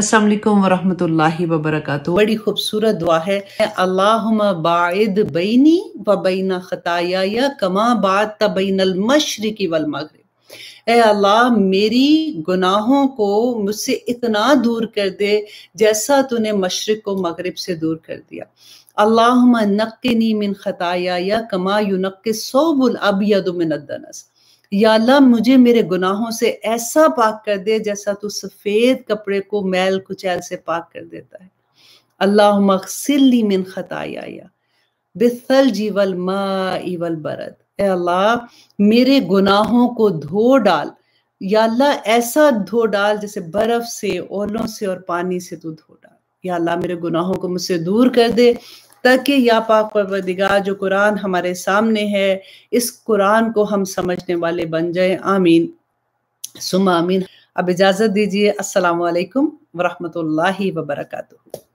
असलम वरहमल वबरक बड़ी खूबसूरत दुआ है अल्लाह बाद बैनी व बैना खताया या कमा बाद तबैन मशरक़ी वल मगरब ए अल्लाह मेरी गुनाहों को मुझसे इतना दूर कर दे जैसा तूने मशरक़ को मगरब से दूर कर दिया अल्लाह नक्नी मिन खताया या कमा यू नक् सोबुल अब यदमिनदनस या अल्लाह मुझे मेरे गुनाहों से ऐसा पाक कर दे जैसा तू सफ़ेद कपड़े को मैल कुचैल से पाक कर देता है अल्लाह मखसिली मिन खताया बिसल जीवल इवल बरद अल्लाह मेरे गुनाहों को धो डाल या अल्लाह ऐसा धो डाल जैसे बर्फ से ओलों से और पानी से तू धो डाल या अल्लाह मेरे गुनाहों को मुझसे दूर कर दे ताकि या पाक परवरदिगार जो कुरान हमारे सामने है इस कुरान को हम समझने वाले बन जाए आमीन सुम आमीन अब इजाज़त दीजिए अस्सलाम वालेकुम वरहमतुल्लाहि वबरकatuh